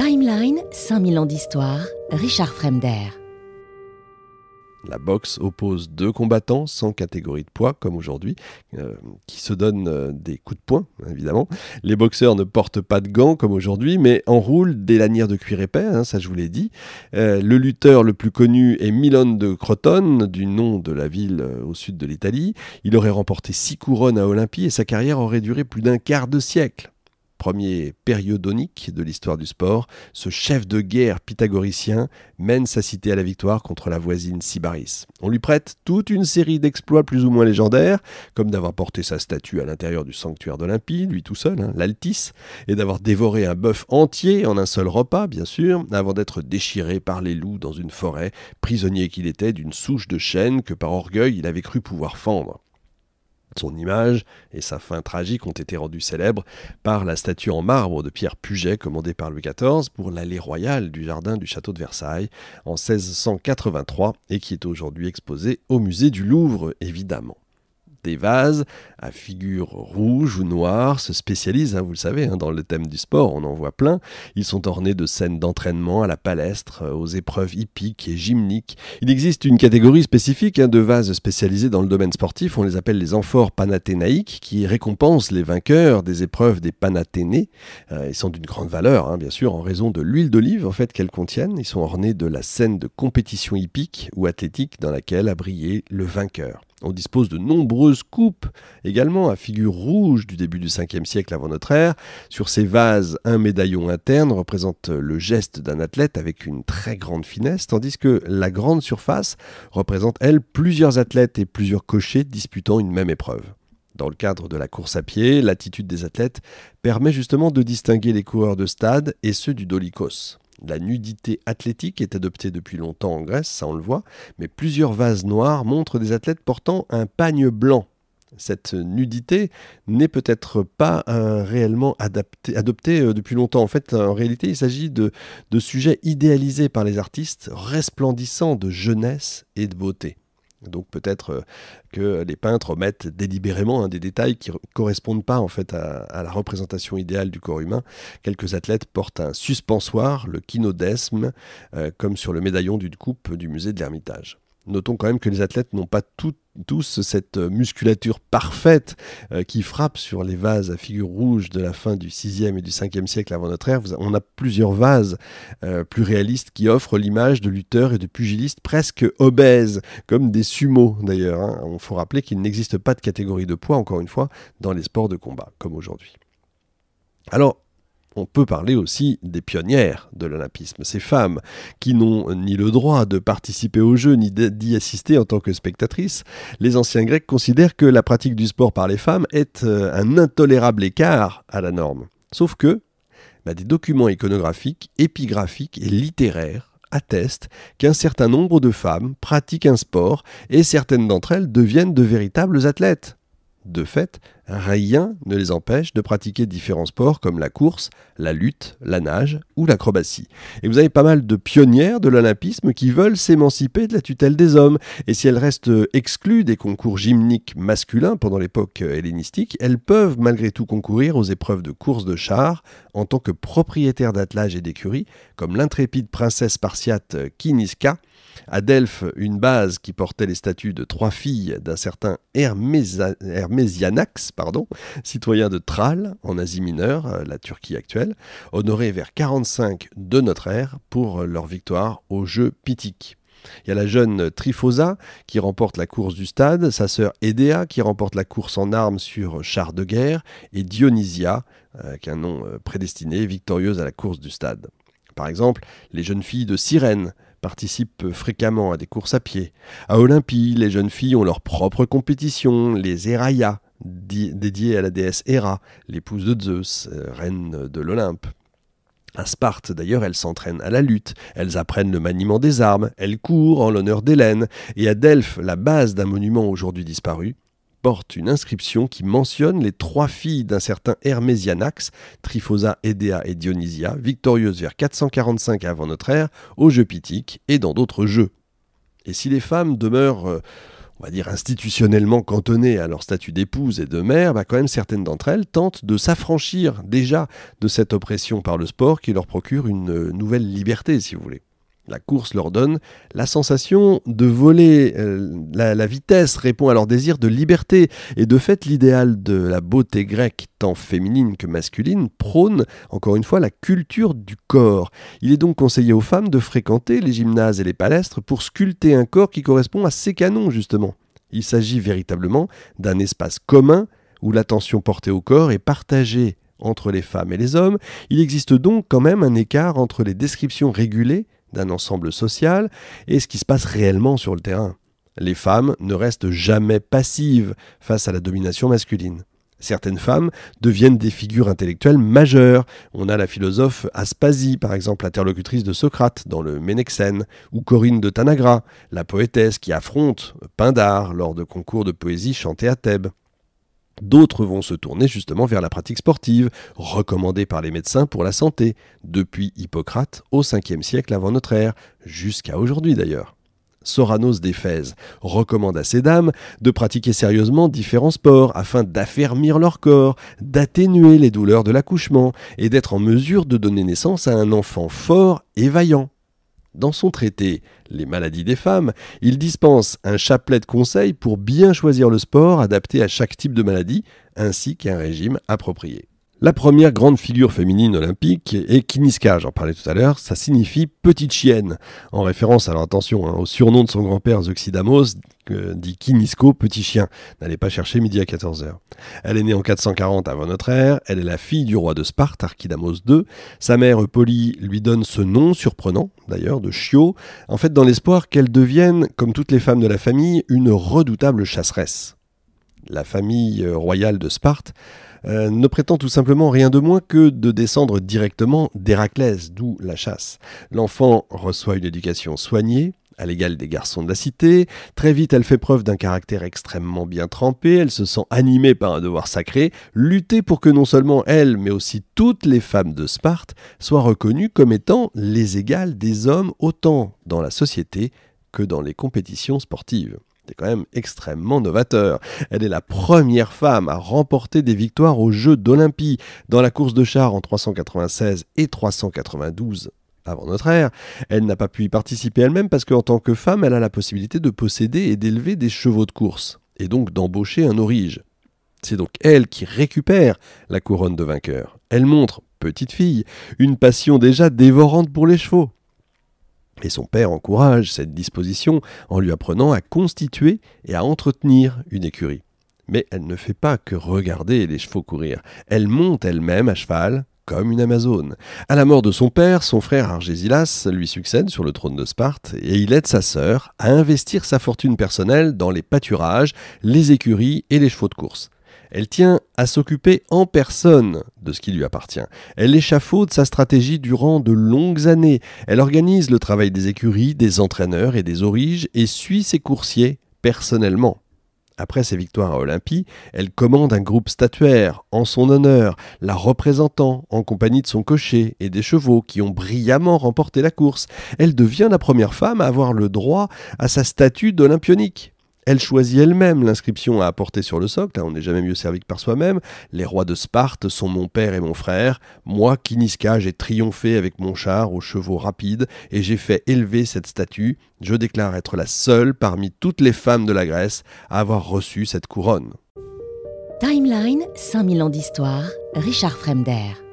Timeline 5000 ans d'histoire, Richard Fremder. La boxe oppose deux combattants sans catégorie de poids, comme aujourd'hui, euh, qui se donnent euh, des coups de poing, évidemment. Les boxeurs ne portent pas de gants, comme aujourd'hui, mais enroulent des lanières de cuir épais, hein, ça je vous l'ai dit. Euh, le lutteur le plus connu est Milon de Crotone, du nom de la ville au sud de l'Italie. Il aurait remporté six couronnes à Olympie et sa carrière aurait duré plus d'un quart de siècle premier périodonique de l'histoire du sport, ce chef de guerre pythagoricien mène sa cité à la victoire contre la voisine Sybaris. On lui prête toute une série d'exploits plus ou moins légendaires, comme d'avoir porté sa statue à l'intérieur du sanctuaire d'Olympie, lui tout seul, hein, l'Altis, et d'avoir dévoré un bœuf entier en un seul repas, bien sûr, avant d'être déchiré par les loups dans une forêt, prisonnier qu'il était d'une souche de chêne que par orgueil il avait cru pouvoir fendre. Son image et sa fin tragique ont été rendues célèbres par la statue en marbre de Pierre Puget commandée par Louis XIV pour l'allée royale du jardin du château de Versailles en 1683 et qui est aujourd'hui exposée au musée du Louvre évidemment des vases à figure rouge ou noire se spécialisent, hein, vous le savez, hein, dans le thème du sport, on en voit plein. Ils sont ornés de scènes d'entraînement à la palestre, euh, aux épreuves hippiques et gymniques. Il existe une catégorie spécifique hein, de vases spécialisés dans le domaine sportif, on les appelle les amphores panathénaïques, qui récompensent les vainqueurs des épreuves des panathénées. ils euh, sont d'une grande valeur, bien sûr, en raison de l'huile d'olive en qu'elles contiennent. Ils sont ornés de la scène de compétition hippique ou athlétique dans laquelle a brillé le vainqueur. On dispose de nombreuses coupes, également à figure rouge du début du 5e siècle avant notre ère. Sur ces vases, un médaillon interne représente le geste d'un athlète avec une très grande finesse, tandis que la grande surface représente, elle, plusieurs athlètes et plusieurs cochers disputant une même épreuve. Dans le cadre de la course à pied, l'attitude des athlètes permet justement de distinguer les coureurs de stade et ceux du Dolicos. La nudité athlétique est adoptée depuis longtemps en Grèce, ça on le voit, mais plusieurs vases noirs montrent des athlètes portant un pagne blanc. Cette nudité n'est peut-être pas euh, réellement adoptée euh, depuis longtemps. En fait, en réalité, il s'agit de, de sujets idéalisés par les artistes, resplendissants de jeunesse et de beauté. Donc peut-être euh, que les peintres mettent délibérément hein, des détails qui ne correspondent pas en fait à, la représentation idéale du corps humain. Quelques athlètes portent un suspensoir, le kinodesme, euh, comme sur le médaillon d'une coupe du musée de l'Ermitage. Notons quand même que les athlètes n'ont pas tous cette euh, musculature parfaite euh, qui frappe sur les vases à figure rouge de la fin du 6e et du 5e siècle avant notre ère. On a plusieurs vases euh, plus réalistes qui offrent l'image de lutteurs et de pugilistes presque obèses, comme des sumo. d'ailleurs. Hein. On Il faut rappeler qu'il n'existe pas de catégorie de poids, encore une fois, dans les sports de combat, comme aujourd'hui. Alors, on peut parler aussi des pionnières de l'olympisme, ces femmes qui n'ont ni le droit de participer aux Jeux ni d'y assister en tant que spectatrices. Les anciens Grecs considèrent que la pratique du sport par les femmes est euh, un intolérable écart à la norme. Sauf que bah, des documents iconographiques, épigraphiques et littéraires attestent qu'un certain nombre de femmes pratiquent un sport et certaines d'entre elles deviennent de véritables athlètes. De fait, Rien ne les empêche de pratiquer différents sports comme la course, la lutte, la nage ou l'acrobatie. Et vous avez pas mal de pionnières de l'olympisme qui veulent s'émanciper de la tutelle des hommes. Et si elles restent exclues des concours gymniques masculins pendant l'époque hellénistique, elles peuvent malgré tout concourir aux épreuves de course de chars en tant que propriétaires d'attelage et d'écurie, comme l'intrépide princesse spartiate Kiniska. À Delphes, une base qui portait les statues de trois filles d'un certain Hermésianax, citoyens de Tral, en Asie mineure, euh, la Turquie actuelle, honorés vers 45 de notre ère pour euh, leur victoire aux Jeux Pythiques. Il y a la jeune Trifosa qui remporte la course du stade, sa sœur Edea qui remporte la course en armes sur char de guerre, et Dionysia, euh, avec un nom prédestiné, victorieuse à la course du stade. Par exemple, les jeunes filles de Cyrène participent fréquemment à des courses à pied. À Olympie, les jeunes filles ont leur propre compétition, les Eraya, dédiée à la déesse Héra, l'épouse de Zeus, euh, reine de l'Olympe. À Sparte, d'ailleurs, elles s'entraînent à la lutte, elles apprennent le maniement des armes, elles courent en l'honneur d'Hélène, et à Delphes, la base d'un monument aujourd'hui disparu, porte une inscription qui mentionne les trois filles d'un certain Hermésianax, Triphosa, Edea et Dionysia, victorieuses vers 445 avant notre ère, aux Jeux Pythiques et dans d'autres jeux. Et si les femmes demeurent euh, on va dire institutionnellement cantonnées à leur statut d'épouse et de mère, bah quand même certaines d'entre elles tentent de s'affranchir déjà de cette oppression par le sport qui leur procure une euh, nouvelle liberté, si vous voulez. La course leur donne la sensation de voler. Euh, la, vitesse répond à leur désir de liberté. Et de fait, l'idéal de la beauté grecque, tant féminine que masculine, prône, encore une fois, la culture du corps. Il est donc conseillé aux femmes de fréquenter les gymnases et les palestres pour sculpter un corps qui correspond à ces canons, justement. Il s'agit véritablement d'un espace commun où l'attention portée au corps est partagée entre les femmes et les hommes, il existe donc quand même un écart entre les descriptions régulées d'un ensemble social et ce qui se passe réellement sur le terrain. Les femmes ne restent jamais passives face à la domination masculine. Certaines femmes deviennent des figures intellectuelles majeures. On a la philosophe Aspasie, par exemple, interlocutrice de Socrate dans le Ménexène, ou Corinne de Tanagra, la poétesse qui affronte Pindare lors de concours de poésie chantés à Thèbes. D'autres vont se tourner justement vers la pratique sportive, recommandée par les médecins pour la santé, depuis Hippocrate au 5 siècle avant notre ère, jusqu'à aujourd'hui d'ailleurs. Soranos d'Éphèse recommande à ces dames de pratiquer sérieusement différents sports afin d'affermir leur corps, d'atténuer les douleurs de l'accouchement et d'être en mesure de donner naissance à un enfant fort et vaillant. Dans son traité Les maladies des femmes, il dispense un chapelet de conseils pour bien choisir le sport adapté à chaque type de maladie, ainsi qu'un régime approprié. La première grande figure féminine olympique est Kiniska, j'en parlais tout à l'heure, ça signifie petite chienne, en référence, alors attention, hein, au surnom de son grand-père Zoxydamos, dit Kinisko, petit chien. N'allez pas chercher midi à 14h. Elle est née en 440 avant notre ère, elle est la fille du roi de Sparte, Archidamos II. Sa mère, Poly, lui donne ce nom surprenant, d'ailleurs, de chiot, en fait dans l'espoir qu'elle devienne, comme toutes les femmes de la famille, une redoutable chasseresse la famille euh, royale de Sparte, euh, ne prétend tout simplement rien de moins que de descendre directement d'Héraclès, d'où la chasse. L'enfant reçoit une éducation soignée, à l'égal des garçons de la cité. Très vite, elle fait preuve d'un caractère extrêmement bien trempé, elle se sent animée par un devoir sacré, lutter pour que non seulement elle, mais aussi toutes les femmes de Sparte soient reconnues comme étant les égales des hommes autant dans la société que dans les compétitions sportives. C'est quand même extrêmement novateur. Elle est la première femme à remporter des victoires aux Jeux d'Olympie dans la course de chars en 396 et 392 avant notre ère. Elle n'a pas pu y participer elle-même parce qu'en tant que femme, elle a la possibilité de posséder et d'élever des chevaux de course, et donc d'embaucher un orige. C'est donc elle qui récupère la couronne de vainqueur. Elle montre, petite fille, une passion déjà dévorante pour les chevaux. Et son père encourage cette disposition en lui apprenant à constituer et à entretenir une écurie. Mais elle ne fait pas que regarder les chevaux courir, elle monte elle-même à cheval comme une Amazone. À la mort de son père, son frère Argésilas lui succède sur le trône de Sparte et il aide sa sœur à investir sa fortune personnelle dans les pâturages, les écuries et les chevaux de course. Elle tient à s'occuper en personne de ce qui lui appartient. Elle échafaude sa stratégie durant de longues années. Elle organise le travail des écuries, des entraîneurs et des origes et suit ses coursiers personnellement. Après ses victoires à Olympie, elle commande un groupe statuaire en son honneur, la représentant en compagnie de son cocher et des chevaux qui ont brillamment remporté la course. Elle devient la première femme à avoir le droit à sa statue d'Olympionique. Elle choisit elle-même l'inscription à apporter sur le socle, hein, on n'est jamais mieux servi que par soi-même. Les rois de Sparte sont mon père et mon frère, moi, Kiniska, j'ai triomphé avec mon char aux chevaux rapides, et j'ai fait élever cette statue. Je déclare être la seule parmi toutes les femmes de la Grèce à avoir reçu cette couronne. Timeline, 5000 ans d'histoire, Richard Fremder.